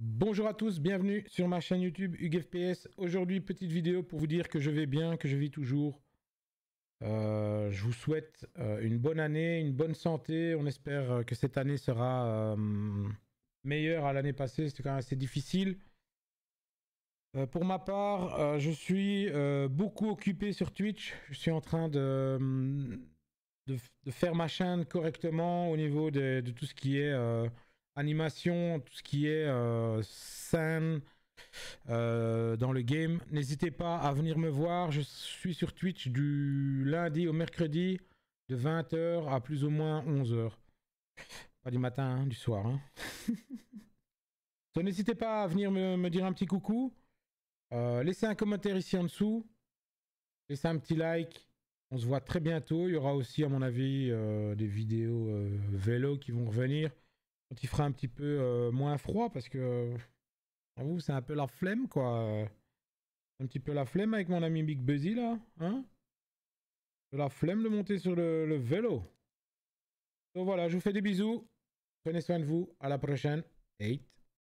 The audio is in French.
Bonjour à tous, bienvenue sur ma chaîne YouTube UGFPS. Aujourd'hui, petite vidéo pour vous dire que je vais bien, que je vis toujours. Euh, je vous souhaite euh, une bonne année, une bonne santé. On espère euh, que cette année sera meilleure à l'année passée. C'était quand même assez difficile. pour ma part, je suis beaucoup occupé sur Twitch. Je suis en train de, faire ma chaîne correctement au niveau de tout ce qui est animation, tout ce qui est euh, scène euh, dans le game. N'hésitez pas à venir me voir. Je suis sur Twitch du lundi au mercredi de 20h à plus ou moins 11h. Pas du matin, hein, du soir. Hein. n'hésitez pas à venir me, dire un petit coucou. Euh, laissez un commentaire ici en dessous. Laissez un petit like. On se voit très bientôt. Il y aura aussi, à mon avis, des vidéos vélo qui vont revenir quand il fera un petit peu euh, moins froid, parce que, euh, vous c'est un peu la flemme, quoi. Un petit peu la flemme avec mon ami Big Buzzy, là, hein la flemme de monter sur le, vélo. Donc voilà, je vous fais des bisous. Prenez soin de vous. À la prochaine.